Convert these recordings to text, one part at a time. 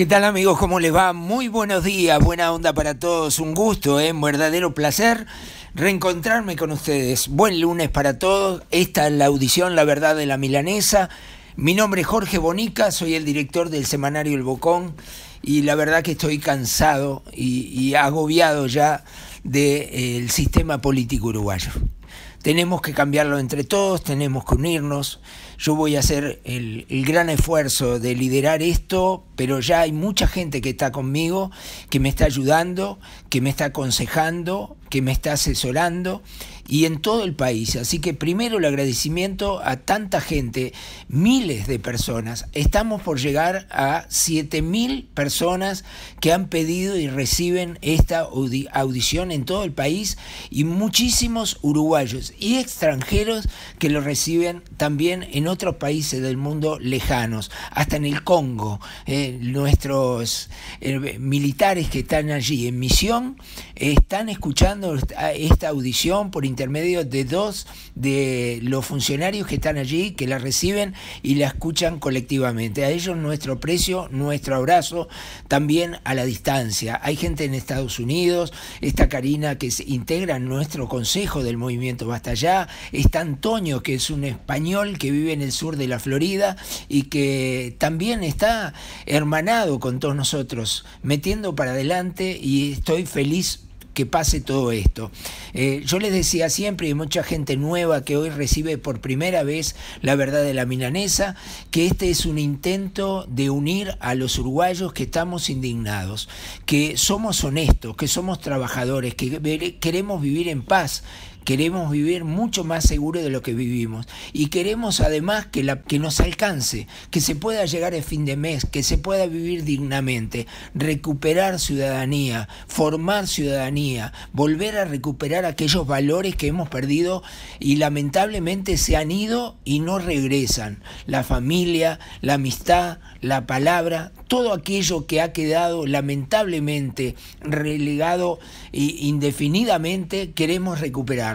¿Qué tal amigos? ¿Cómo les va? Muy buenos días, buena onda para todos, un gusto, ¿eh? un verdadero placer reencontrarme con ustedes. Buen lunes para todos, esta es la audición La Verdad de la Milanesa. Mi nombre es Jorge Bonica, soy el director del semanario El Bocón y la verdad que estoy cansado y, agobiado ya del de, eh, sistema político uruguayo tenemos que cambiarlo entre todos, tenemos que unirnos. Yo voy a hacer el, gran esfuerzo de liderar esto, pero ya hay mucha gente que está conmigo, que me está ayudando, que me está aconsejando, que me está asesorando y en todo el país. Así que primero el agradecimiento a tanta gente, miles de personas. Estamos por llegar a 7.000 personas que han pedido y reciben esta audición en todo el país y muchísimos uruguayos y extranjeros que lo reciben también en otros países del mundo lejanos, hasta en el Congo. Eh, nuestros eh, militares que están allí en misión están escuchando esta audición por intermedio de dos de los funcionarios que están allí, que la reciben y la escuchan colectivamente. A ellos nuestro precio, nuestro abrazo, también a la distancia. Hay gente en Estados Unidos, esta Karina que se integra nuestro consejo del movimiento hasta allá. Está Antonio, que es un español que vive en el sur de la Florida y que también está hermanado con todos nosotros, metiendo para adelante y estoy feliz que pase todo esto. Eh, yo les decía siempre, y mucha gente nueva que hoy recibe por primera vez la verdad de la milanesa, que este es un intento de unir a los uruguayos que estamos indignados, que somos honestos, que somos trabajadores, que queremos vivir en paz, Queremos vivir mucho más seguro de lo que vivimos y queremos además que, la, que nos alcance, que se pueda llegar el fin de mes, que se pueda vivir dignamente, recuperar ciudadanía, formar ciudadanía, volver a recuperar aquellos valores que hemos perdido y lamentablemente se han ido y no regresan. La familia, la amistad, la palabra, todo aquello que ha quedado lamentablemente relegado e indefinidamente queremos recuperar.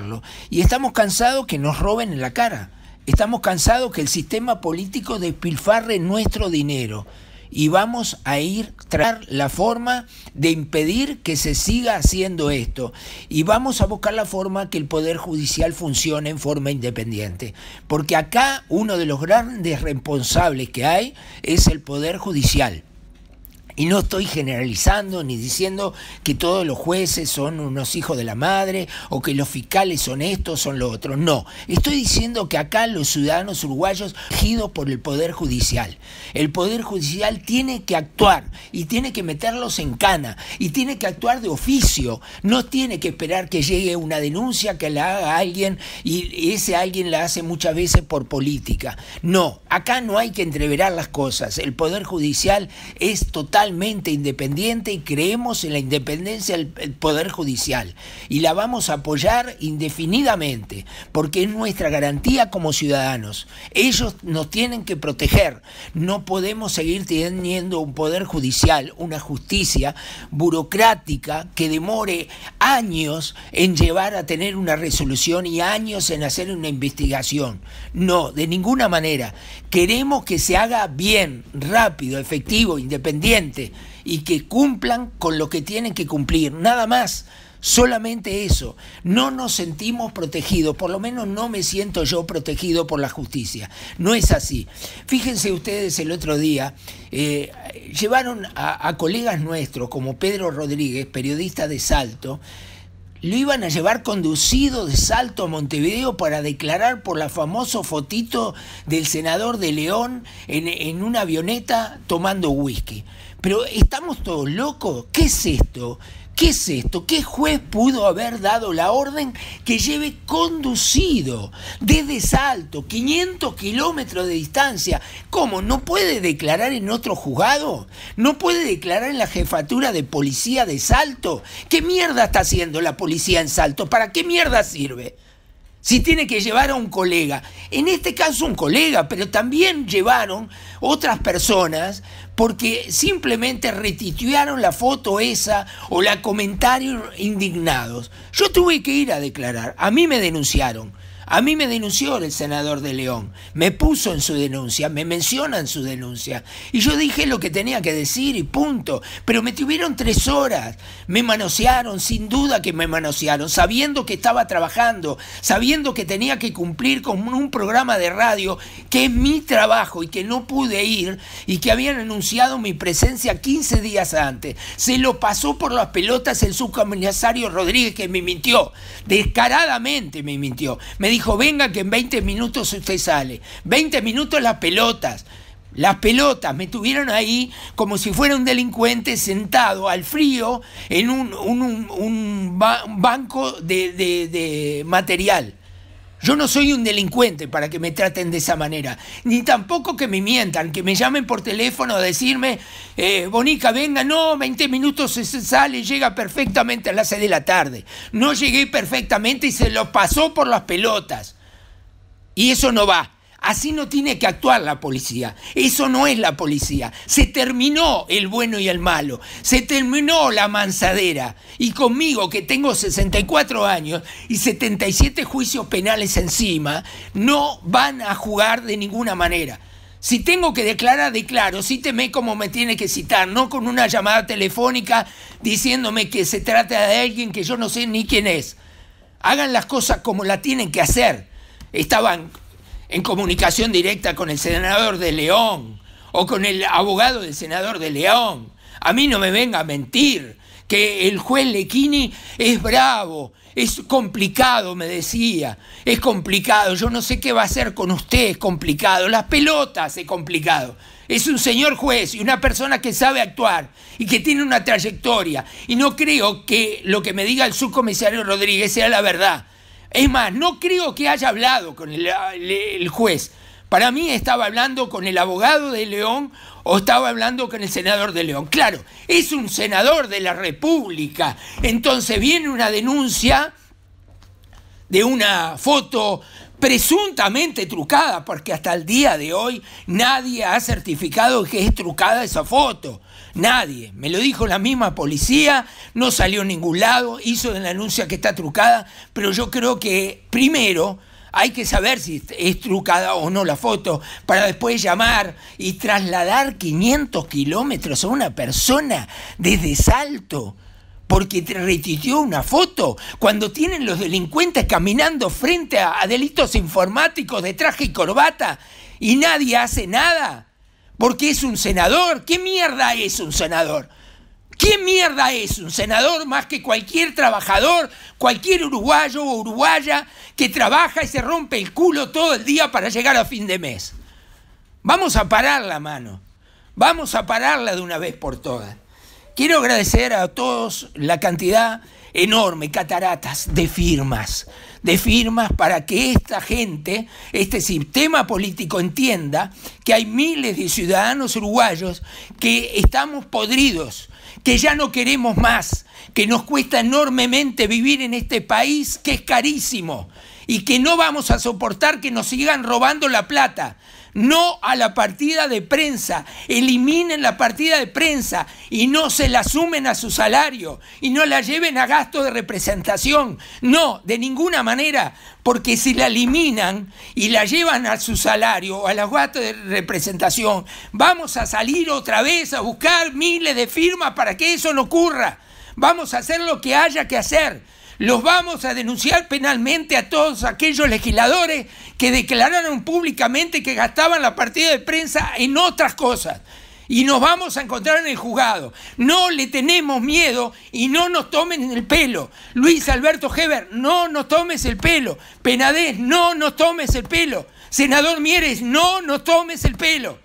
Y estamos cansados que nos roben en la cara. Estamos cansados que el sistema político despilfarre nuestro dinero y vamos a ir traer la forma de impedir que se siga haciendo esto y vamos a buscar la forma que el poder judicial funcione en forma independiente, porque acá uno de los grandes responsables que hay es el poder judicial. Y no estoy generalizando ni diciendo que todos los jueces son unos hijos de la madre o que los fiscales son estos, son los otros. No, estoy diciendo que acá los ciudadanos uruguayos gidos por el Poder Judicial. El Poder Judicial tiene que actuar y tiene que meterlos en cana y tiene que actuar de oficio. No tiene que esperar que llegue una denuncia que la haga alguien y ese alguien la hace muchas veces por política. No, acá no hay que entreverar las cosas. El Poder Judicial es total independiente y creemos en la independencia del Poder Judicial y la vamos a apoyar indefinidamente porque es nuestra garantía como ciudadanos. Ellos nos tienen que proteger. No podemos seguir teniendo un Poder Judicial, una justicia burocrática que demore años en llevar a tener una resolución y años en hacer una investigación. No, de ninguna manera. Queremos que se haga bien, rápido, efectivo, independiente y que cumplan con lo que tienen que cumplir, nada más. Solamente eso. No nos sentimos protegidos, por lo menos no me siento yo protegido por la justicia. No es así. Fíjense ustedes el otro día, eh, llevaron a, colegas nuestros como Pedro Rodríguez, periodista de Salto, lo iban a llevar conducido de Salto a Montevideo para declarar por la famoso fotito del senador de León en, en, una avioneta tomando whisky. Pero ¿estamos todos locos? ¿Qué es esto? ¿Qué es esto? ¿Qué juez pudo haber dado la orden que lleve conducido desde Salto, 500 kilómetros de distancia? ¿Cómo? ¿No puede declarar en otro juzgado? ¿No puede declarar en la jefatura de policía de Salto? ¿Qué mierda está haciendo la policía en Salto? ¿Para qué mierda sirve? si tiene que llevar a un colega. En este caso un colega, pero también llevaron otras personas porque simplemente retituyeron la foto esa o la comentaron indignados. Yo tuve que ir a declarar, a mí me denunciaron. A mí me denunció el senador de León, me puso en su denuncia, me menciona en su denuncia. Y yo dije lo que tenía que decir y punto. Pero me tuvieron tres horas, me manosearon, sin duda que me manosearon, sabiendo que estaba trabajando, sabiendo que tenía que cumplir con un programa de radio que es mi trabajo y que no pude ir y que habían anunciado mi presencia 15 días antes. Se lo pasó por las pelotas el subcomisario Rodríguez que me mintió, descaradamente me mintió. Me dijo, venga que en 20 minutos usted sale. 20 minutos las pelotas. Las pelotas me tuvieron ahí como si fuera un delincuente sentado al frío en un, banco de material. Yo no soy un delincuente para que me traten de esa manera, ni tampoco que me mientan, que me llamen por teléfono a decirme, eh, Bonica, venga, no, 20 minutos se sale, llega perfectamente a las 6 de la tarde. No llegué perfectamente y se lo pasó por las pelotas. Y eso no va. Así no tiene que actuar la policía. Eso no es la policía. Se terminó el bueno y el malo. Se terminó la manzadera. Y conmigo, que tengo 64 años y 77 juicios penales encima, no van a jugar de ninguna manera. Si tengo que declarar, declaro. Cíteme como me tiene que citar, no con una llamada telefónica diciéndome que se trata de alguien que yo no sé ni quién es. Hagan las cosas como la tienen que hacer. Estaban en comunicación directa con el senador de León o con el abogado del senador de León. A mí no me venga a mentir que el juez Lequini es bravo, es complicado, me decía, es complicado, yo no sé qué va a hacer con usted, es complicado, las pelotas es complicado. Es un señor juez y una persona que sabe actuar y que tiene una trayectoria. Y no creo que lo que me diga el subcomisario Rodríguez sea la verdad. Es más, no creo que haya hablado con el, juez. Para mí estaba hablando con el abogado de León o estaba hablando con el senador de León. Claro, es un senador de la República. Entonces viene una denuncia de una foto presuntamente trucada, porque hasta el día de hoy nadie ha certificado que es trucada esa foto. Nadie. Me lo dijo la misma policía, no salió a ningún lado, hizo de la anuncia que está trucada, pero yo creo que primero hay que saber si es trucada o no la foto para después llamar y trasladar 500 kilómetros a una persona desde Salto porque te retitió una foto, cuando tienen los delincuentes caminando frente a delitos informáticos de traje y corbata y nadie hace nada porque es un senador. ¿Qué mierda es un senador? ¿Qué mierda es un senador más que cualquier trabajador, cualquier uruguayo o uruguaya que trabaja y se rompe el culo todo el día para llegar a fin de mes? Vamos a parar la mano, vamos a pararla de una vez por todas. Quiero agradecer a todos la cantidad enorme, cataratas de firmas de firmas para que esta gente, este sistema político entienda que hay miles de ciudadanos uruguayos que estamos podridos, que ya no queremos más, que nos cuesta enormemente vivir en este país que es carísimo y que no vamos a soportar que nos sigan robando la plata no a la partida de prensa, eliminen la partida de prensa y no se la sumen a su salario y no la lleven a gasto de representación, no, de ninguna manera, porque si la eliminan y la llevan a su salario o a los gastos de representación, vamos a salir otra vez a buscar miles de firmas para que eso no ocurra. Vamos a hacer lo que haya que hacer los vamos a denunciar penalmente a todos aquellos legisladores que declararon públicamente que gastaban la partida de prensa en otras cosas. Y nos vamos a encontrar en el juzgado. No le tenemos miedo y no nos tomen el pelo. Luis Alberto Heber, no nos tomes el pelo. Penadez, no nos tomes el pelo. Senador Mieres, no nos tomes el pelo.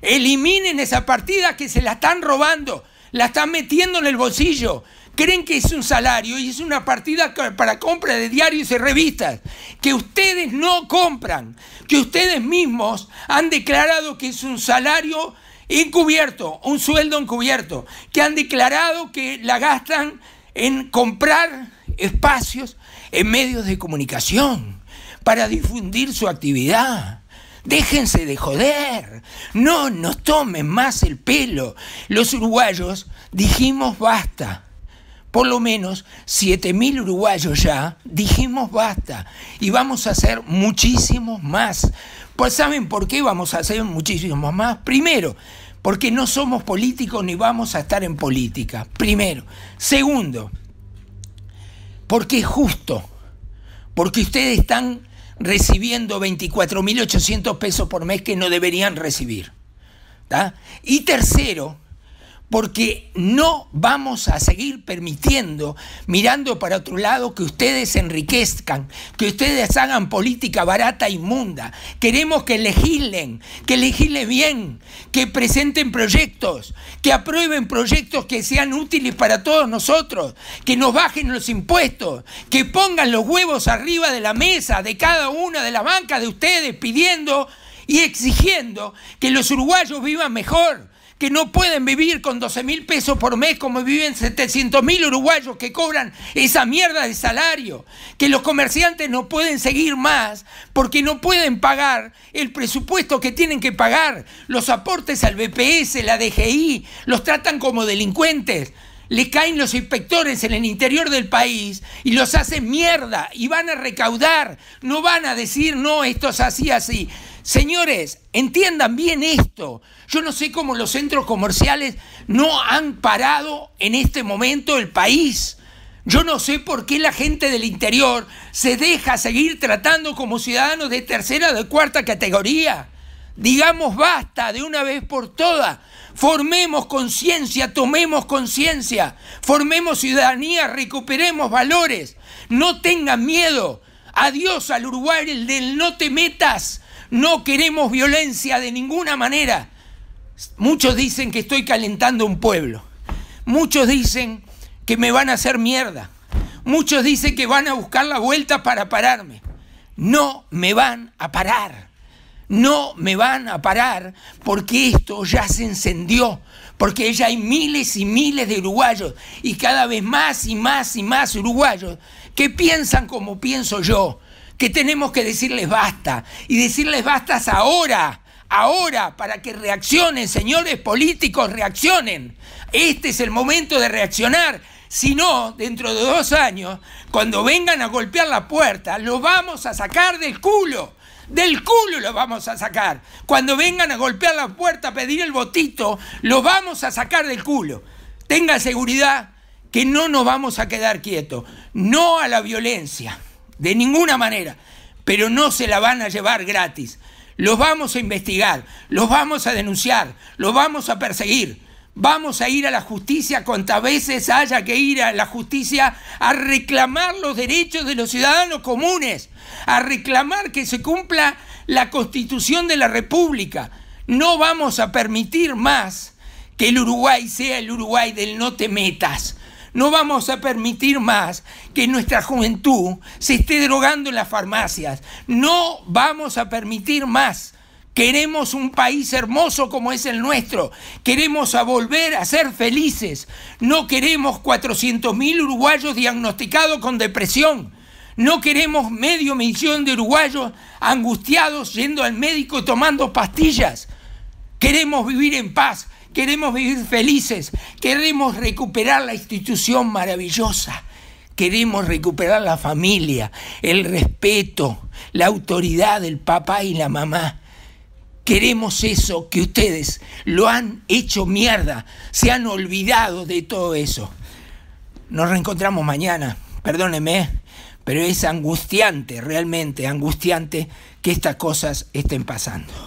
Eliminen esa partida que se la están robando, la están metiendo en el bolsillo creen que es un salario y es una partida para compra de diarios y revistas, que ustedes no compran, que ustedes mismos han declarado que es un salario encubierto, un sueldo encubierto, que han declarado que la gastan en comprar espacios en medios de comunicación para difundir su actividad. Déjense de joder, no nos tomen más el pelo. Los uruguayos dijimos basta por lo menos 7.000 uruguayos ya dijimos basta y vamos a hacer muchísimos más. Pues ¿saben por qué vamos a hacer muchísimos más? Primero, porque no somos políticos ni vamos a estar en política. Primero. Segundo, porque es justo, porque ustedes están recibiendo 24.800 pesos por mes que no deberían recibir. Y tercero, porque no vamos a seguir permitiendo, mirando para otro lado, que ustedes se enriquezcan, que ustedes hagan política barata inmunda. Queremos que legislen, que legislen bien, que presenten proyectos, que aprueben proyectos que sean útiles para todos nosotros, que nos bajen los impuestos, que pongan los huevos arriba de la mesa de cada una de las bancas de ustedes pidiendo y exigiendo que los uruguayos vivan mejor que no pueden vivir con 12 mil pesos por mes como viven 700 mil uruguayos que cobran esa mierda de salario, que los comerciantes no pueden seguir más porque no pueden pagar el presupuesto que tienen que pagar, los aportes al BPS, la DGI, los tratan como delincuentes le caen los inspectores en el interior del país y los hacen mierda y van a recaudar, no van a decir, no, esto es así, así. Señores, entiendan bien esto. Yo no sé cómo los centros comerciales no han parado en este momento el país. Yo no sé por qué la gente del interior se deja seguir tratando como ciudadanos de tercera o de cuarta categoría. Digamos basta de una vez por todas. Formemos conciencia, tomemos conciencia, formemos ciudadanía, recuperemos valores. No tengan miedo. Adiós al Uruguay el del no te metas no queremos violencia de ninguna manera. Muchos dicen que estoy calentando un pueblo. Muchos dicen que me van a hacer mierda. Muchos dicen que van a buscar la vuelta para pararme. No me van a parar. No me van a parar porque esto ya se encendió, porque ya hay miles y miles de uruguayos y cada vez más y más y más uruguayos que piensan como pienso yo, que tenemos que decirles basta y decirles bastas ahora. Ahora, para que reaccionen, señores políticos, reaccionen. Este es el momento de reaccionar. Si no, dentro de dos años, cuando vengan a golpear la puerta, lo vamos a sacar del culo. Del culo lo vamos a sacar. Cuando vengan a golpear la puerta a pedir el botito, lo vamos a sacar del culo. Tenga seguridad que no nos vamos a quedar quietos. No a la violencia de ninguna manera, pero no se la van a llevar gratis. Los vamos a investigar, los vamos a denunciar, los vamos a perseguir. Vamos a ir a la justicia cuantas veces haya que ir a la justicia a reclamar los derechos de los ciudadanos comunes, a reclamar que se cumpla la constitución de la República. No vamos a permitir más que el Uruguay sea el Uruguay del no te metas. No vamos a permitir más que nuestra juventud se esté drogando en las farmacias. No vamos a permitir más. Queremos un país hermoso como es el nuestro. Queremos volver a ser felices. No queremos 400.000 uruguayos diagnosticados con depresión. No queremos medio millón de uruguayos angustiados yendo al médico y tomando pastillas. Queremos vivir en paz queremos vivir felices, queremos recuperar la institución maravillosa, queremos recuperar la familia, el respeto, la autoridad del papá y la mamá. Queremos eso que ustedes lo han hecho mierda, se han olvidado de todo eso. Nos reencontramos mañana, perdónenme, pero es angustiante, realmente angustiante que estas cosas estén pasando.